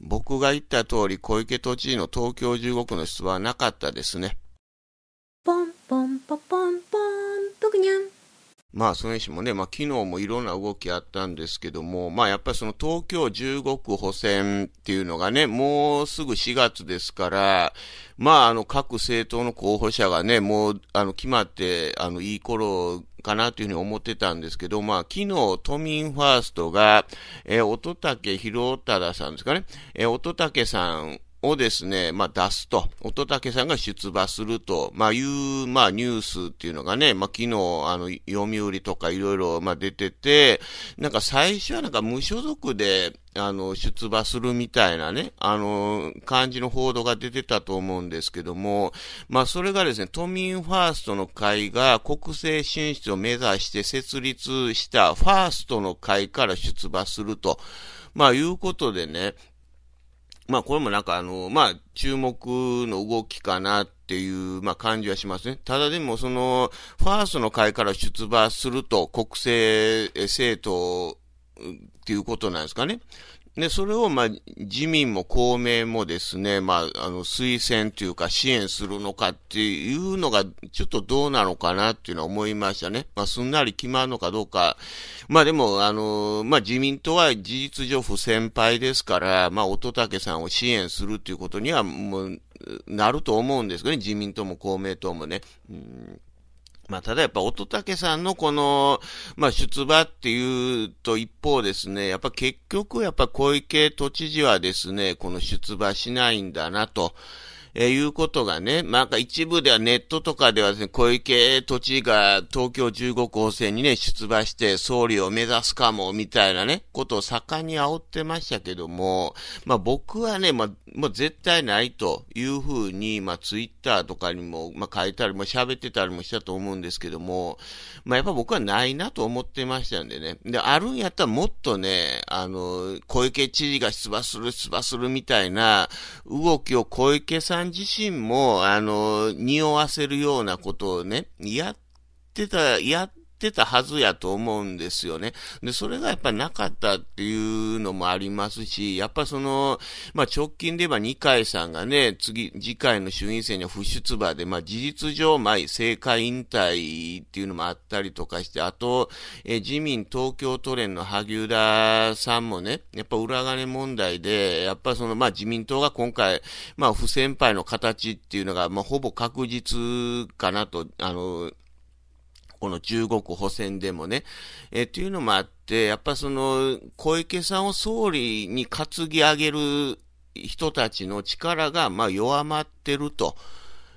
僕が言った通り小池都知事の東京15区の出馬はなかったですね。ポンポンポポンポン、ぷグニャン。まあ、それにしてもね、まあ、昨日もいろんな動きあったんですけども、まあ、やっぱりその東京15区補選っていうのがね、もうすぐ4月ですから、まあ、あの、各政党の候補者がね、もう、あの、決まって、あの、いい頃かなというふうに思ってたんですけど、まあ、昨日、都民ファーストが、えー、乙武宏忠さんですかね、えー、乙武さんをですね、まあ、出すと、乙武さんが出馬すると、まあ、いう、まあ、ニュースっていうのがね、まあ、昨日、あの、読売とかいろいろ、まあ、出てて、なんか最初はなんか無所属で、あの、出馬するみたいなね、あの、感じの報道が出てたと思うんですけども、まあ、それがですね、都民ファーストの会が国政進出を目指して設立したファーストの会から出馬すると、まあ、いうことでね、まあこれもなんかあの、まあ注目の動きかなっていう、まあ感じはしますね。ただでもその、ファーストの会から出馬すると国政政党っていうことなんですかね。で、それを、まあ、自民も公明もですね、まあ、あの、推薦というか支援するのかっていうのが、ちょっとどうなのかなっていうのは思いましたね。まあ、すんなり決まるのかどうか。まあ、でも、あの、まあ、自民党は事実上不先輩ですから、まあ、乙武さんを支援するということには、もう、なると思うんですけどね、自民党も公明党もね。うんまあ、ただやっぱ乙武さんのこの、まあ、出馬っていうと一方ですね、やっぱ結局やっぱ小池都知事はですね、この出馬しないんだなと。えー、いうことがね、なんか一部ではネットとかではですね、小池都知事が東京15区選にね、出馬して総理を目指すかも、みたいなね、ことを盛んに煽ってましたけども、まあ僕はね、まあ、もう絶対ないというふうに、まあツイッターとかにも、まあ書いたりも喋ってたりもしたと思うんですけども、まあやっぱ僕はないなと思ってましたんでね。で、あるんやったらもっとね、あの、小池知事が出馬する、出馬するみたいな動きを小池さんさん自身も、あの、匂わせるようなことをね、やってた、やって、ってたはずやと思うんですよね。で、それがやっぱなかったっていうのもありますし、やっぱその、まあ、直近で言えば二階さんがね、次、次回の衆院選には不出馬で、まあ、事実上、まあ、政界引退っていうのもあったりとかして、あと、え自民東京都連の萩生田さんもね、やっぱ裏金問題で、やっぱその、まあ、自民党が今回、まあ、不先輩の形っていうのが、まあ、ほぼ確実かなと、あの、この中国補選でもね。えとていうのもあって、やっぱその、小池さんを総理に担ぎ上げる人たちの力が、まあ、弱まってると。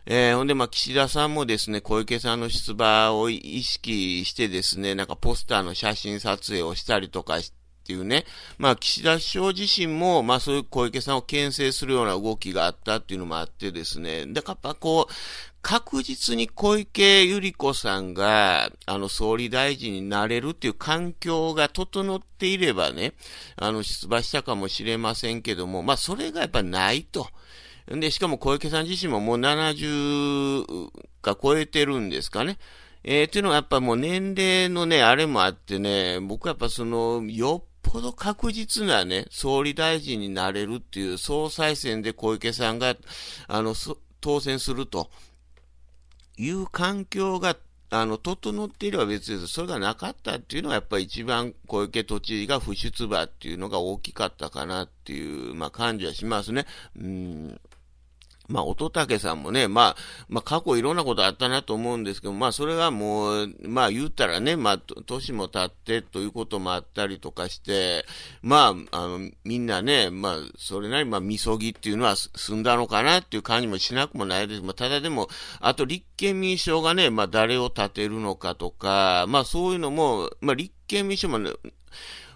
えー、ほんで、まあ、岸田さんもですね、小池さんの出馬を意識してですね、なんかポスターの写真撮影をしたりとかして、っていうね、まあ、岸田首相自身も、まあ、そういう小池さんを牽制するような動きがあったっていうのもあってですね、だからやっぱこう、確実に小池百合子さんが、あの、総理大臣になれるっていう環境が整っていればね、あの、出馬したかもしれませんけども、まあ、それがやっぱないと。で、しかも小池さん自身ももう70か超えてるんですかね。えー、というのはやっぱもう年齢のね、あれもあってね、僕はやっぱその、よっぽど確実なね、総理大臣になれるっていう総裁選で小池さんが、あの、当選するという環境が、あの、整っていれば別です。それがなかったっていうのは、やっぱり一番小池都知事が不出馬っていうのが大きかったかなっていう、まあ、感じはしますね。うん。まあ、乙武さんもね、まあ、まあ、過去いろんなことあったなと思うんですけど、まあ、それがもう、まあ、言ったらね、まあ、年も経ってということもあったりとかして、まあ、あの、みんなね、まあ、それなりに、まあ、みそぎっていうのは済んだのかなっていう感じもしなくもないです。まあ、ただでも、あと、立憲民主党がね、まあ、誰を立てるのかとか、まあ、そういうのも、まあ、立憲民主党も、ね、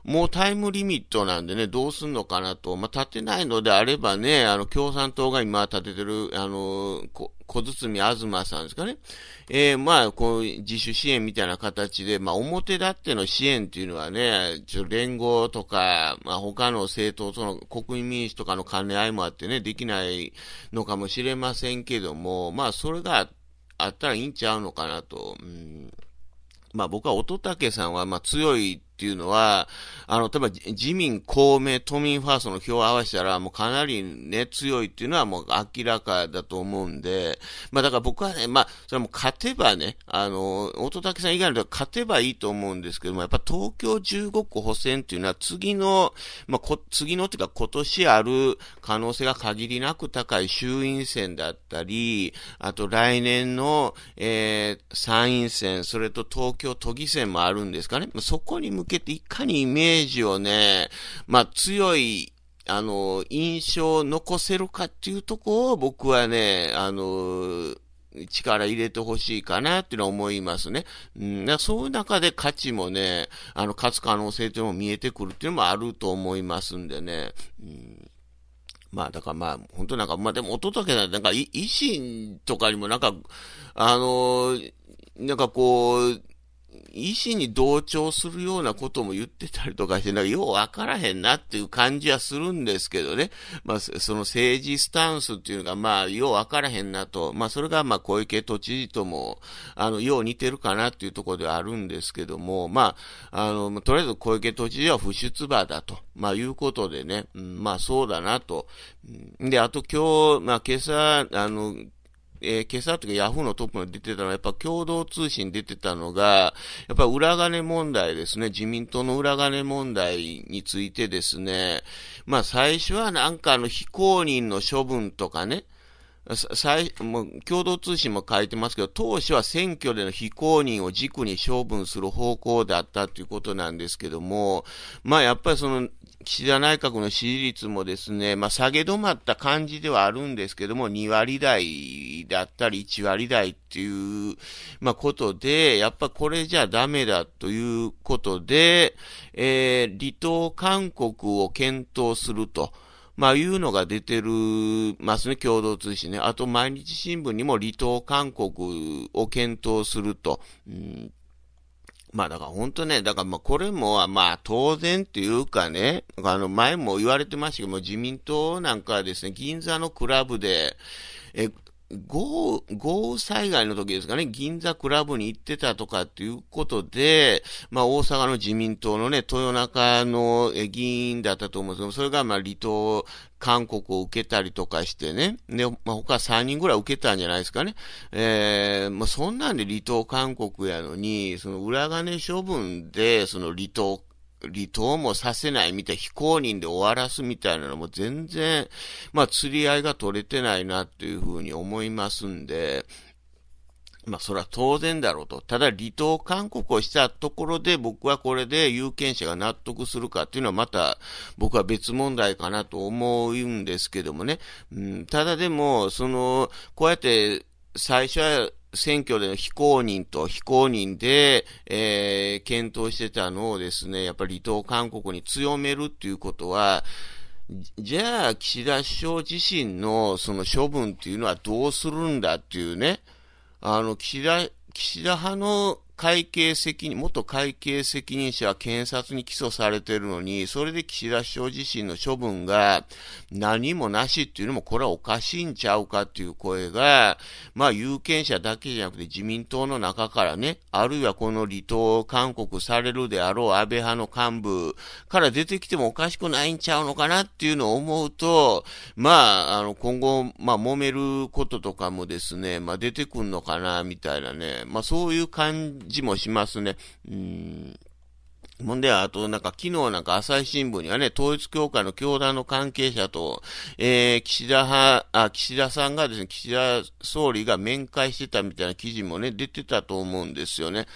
もうタイムリミットなんでね、どうすんのかなと。まあ、立てないのであればね、あの、共産党が今立ててる、あの、小包東さんですかね。えー、まあ、こう、自主支援みたいな形で、まあ、表立っての支援っていうのはね、ちょ連合とか、まあ、他の政党との国民民主とかの兼ね合いもあってね、できないのかもしれませんけども、まあ、それがあったらいいんちゃうのかなと。うんまあ僕は乙武さんはまあ強いっていうのは、あの、例えば自民、公明、都民ファーストの票を合わせたら、もうかなりね、強いっていうのはもう明らかだと思うんで、まあだから僕はね、まあ、それはもう勝てばね、あの、乙武さん以外の人は勝てばいいと思うんですけども、やっぱ東京15区補選っていうのは次の、まあこ、次のっていうか今年ある可能性が限りなく高い衆院選だったり、あと来年の、えー、参院選、それと東京都議選もあるんですかね。そこに向けていかにイメージをね、まあ強いあの、印象を残せるかっていうとこを僕はね、あの、力入れてほしいかなっていうのは思いますね。うん、だからそういう中で価値もね、あの、勝つ可能性というのも見えてくるっていうのもあると思いますんでね。うんまあ、だからまあ、本当なんか、まあでも、おととけなんか、維新とかにもなんか、あのーなんかこう、医師に同調するようなことも言ってたりとかして、なんかようわからへんなっていう感じはするんですけどね。まあ、その政治スタンスっていうのが、まあ、ようわからへんなと。まあ、それが、まあ、小池都知事とも、あの、よう似てるかなっていうところではあるんですけども、まあ、あの、とりあえず小池都知事は不出馬だと。まあ、いうことでね、うん、まあ、そうだなと。で、あと今日、まあ、今朝、あの、えー、今朝というかヤフーのトップに出てたのは、やっぱ共同通信出てたのが、やっぱ裏金問題ですね、自民党の裏金問題についてですね、まあ最初はなんかあの非公認の処分とかね、最もう共同通信も書いてますけど、当初は選挙での非公認を軸に処分する方向だったということなんですけども、まあ、やっぱりその岸田内閣の支持率もですね、まあ、下げ止まった感じではあるんですけども、2割台だったり1割台っていう、まあ、ことで、やっぱこれじゃダメだということで、えー、離党勧告を検討すると。まあいうのが出てるますね、共同通信ね。あと、毎日新聞にも離島勧告を検討すると。うんまあだから本当ね、だからまあこれもまあ当然っていうかね、あの前も言われてましたけども、自民党なんかはですね、銀座のクラブで、え豪雨災害の時ですかね、銀座クラブに行ってたとかっていうことで、まあ大阪の自民党のね、豊中の議員だったと思うんですけど、それがまあ離党勧告を受けたりとかしてね、で、まあ他3人ぐらい受けたんじゃないですかね。えー、まあそんなんで離党勧告やのに、その裏金処分で、その離党離島もさせないみたい、非公認で終わらすみたいなのも全然、まあ、釣り合いが取れてないなっていうふうに思いますんで、まあ、それは当然だろうと。ただ、離島勧告をしたところで、僕はこれで有権者が納得するかっていうのは、また、僕は別問題かなと思うんですけどもね。うん、ただでも、その、こうやって、最初は選挙での非公認と非公認で、えー、検討してたのをですね、やっぱり離党勧告に強めるっていうことは、じゃあ、岸田首相自身のその処分っていうのはどうするんだっていうね、あの、岸田、岸田派の会計責任、元会計責任者は検察に起訴されてるのに、それで岸田首相自身の処分が何もなしっていうのも、これはおかしいんちゃうかっていう声が、まあ、有権者だけじゃなくて自民党の中からね、あるいはこの離党勧告されるであろう安倍派の幹部から出てきてもおかしくないんちゃうのかなっていうのを思うと、まあ、あの、今後、まあ、揉めることとかもですね、まあ、出てくんのかな、みたいなね、まあ、そういう感じじもしますね。うんもんで、あと、なんか、昨日なんか朝日新聞にはね、統一教会の教団の関係者と、えー、岸田派、あ、岸田さんがですね、岸田総理が面会してたみたいな記事もね、出てたと思うんですよね。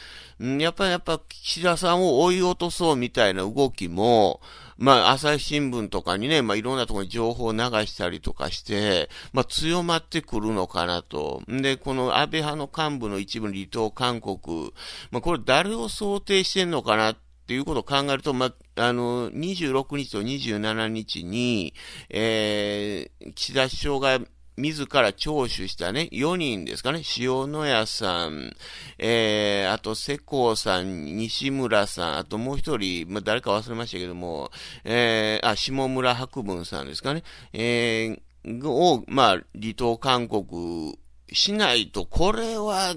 んやっぱり、やっぱ、岸田さんを追い落とそうみたいな動きも、まあ、朝日新聞とかにね、まあ、いろんなところに情報を流したりとかして、まあ、強まってくるのかなと。で、この安倍派の幹部の一部に離党勧告、まあ、これ誰を想定してんのかなって、っていうことを考えると、まあ、あの、26日と27日に、えー、岸田首相が自ら聴取したね、4人ですかね、塩野屋さん、えー、あと世耕さん、西村さん、あともう一人、まあ、誰か忘れましたけども、えー、あ、下村博文さんですかね、えー、を、まあ、離島勧告しないと、これは、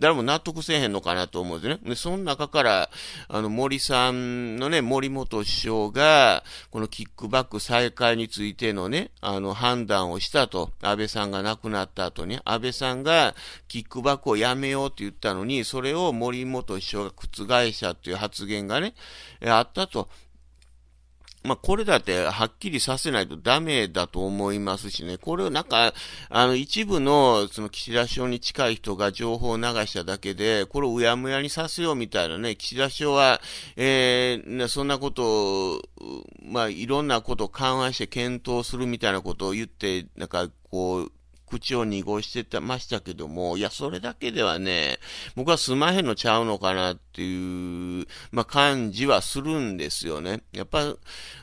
誰も納得せえへんのかなと思うんですね。で、その中から、あの、森さんのね、森本首相が、このキックバック再開についてのね、あの、判断をしたと、安倍さんが亡くなった後に、安倍さんがキックバックをやめようって言ったのに、それを森本首相が覆したっていう発言がね、あったと。まあ、これだってはっきりさせないとダメだと思いますしね、これをなんか、あの、一部の、その岸田首相に近い人が情報を流しただけで、これをうやむやにさせようみたいなね、岸田首相は、えー、そんなことを、まあ、いろんなことを緩和して検討するみたいなことを言って、なんか、こう、口を濁してたましたけども、いや、それだけではね、僕はすまへんのちゃうのかなっていう、まあ、感じはするんですよね。やっぱ、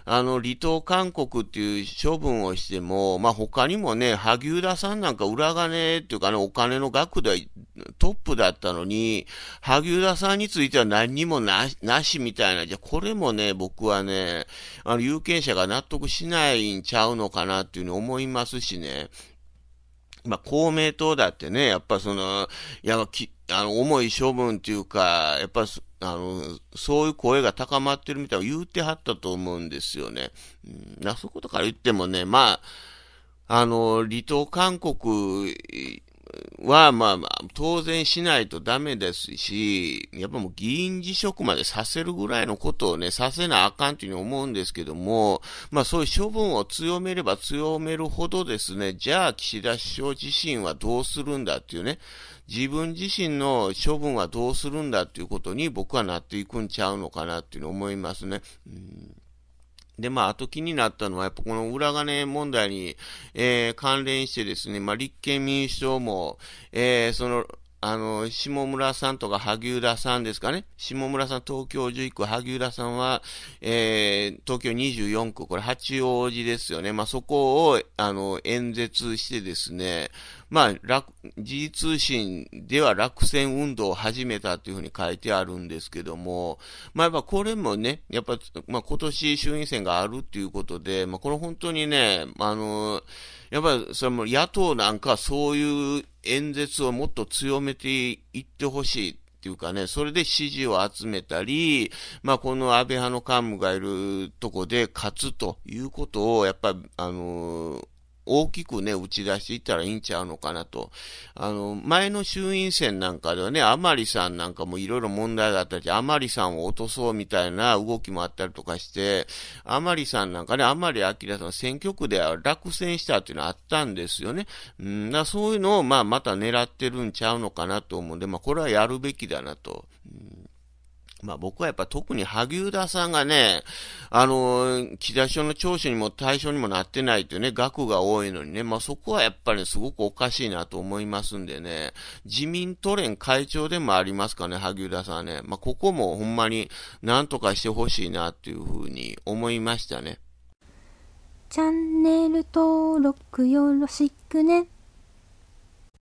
あの、離島勧告っていう処分をしても、まあ、他にもね、萩生田さんなんか裏金っていうかね、お金の額でトップだったのに、萩生田さんについては何にもなしみたいな、じゃこれもね、僕はね、あの、有権者が納得しないんちゃうのかなっていうふうに思いますしね。まあ、公明党だってね、やっぱその、いや、きあの、重い処分っていうか、やっぱ、あの、そういう声が高まってるみたいな言うてはったと思うんですよね。うん、そういうことから言ってもね、まあ、あの、離島勧告は、まあまあ、当然しないとダメですし、やっぱもう議員辞職までさせるぐらいのことをね、させなあかんというふうに思うんですけども、まあそういう処分を強めれば強めるほどですね、じゃあ岸田首相自身はどうするんだっていうね、自分自身の処分はどうするんだっていうことに僕はなっていくんちゃうのかなっていうのに思いますね。うんで、まあ、あと気になったのは、やっぱこの裏金問題に、えー、関連してですね、まあ、立憲民主党も、えー、その、あの、下村さんとか萩生田さんですかね。下村さん、東京11区、萩生田さんは、えー、東京24区、これ八王子ですよね。まあ、そこを、あの、演説してですね、まあ、G 通信では落選運動を始めたというふうに書いてあるんですけども、まあ、やっぱこれもね、やっぱ、まあ、今年衆院選があるっていうことで、まあ、これ本当にね、あの、やっぱりそれも野党なんかそういう演説をもっと強めていってほしい。っていうかね、それで支持を集めたり、まあ、この安倍派の幹部がいるとこで勝つということを、やっぱり、あのー、大きくね、打ち出していったらいいんちゃうのかなと。あの、前の衆院選なんかではね、甘利さんなんかもいろいろ問題があったり、甘利さんを落とそうみたいな動きもあったりとかして、甘利さんなんかね、甘利明さん選挙区では落選したっていうのはあったんですよね。うん、だそういうのを、まあ、また狙ってるんちゃうのかなと思うんで、まあ、これはやるべきだなと。うんまあ僕はやっぱ特に萩生田さんがね、あの、岸田首の聴取にも対象にもなってないというね、額が多いのにね、まあそこはやっぱり、すごくおかしいなと思いますんでね、自民都連会長でもありますかね、萩生田さんね。まあここもほんまに何とかしてほしいなっていうふうに思いましたね。チャンネル登録よろしくね。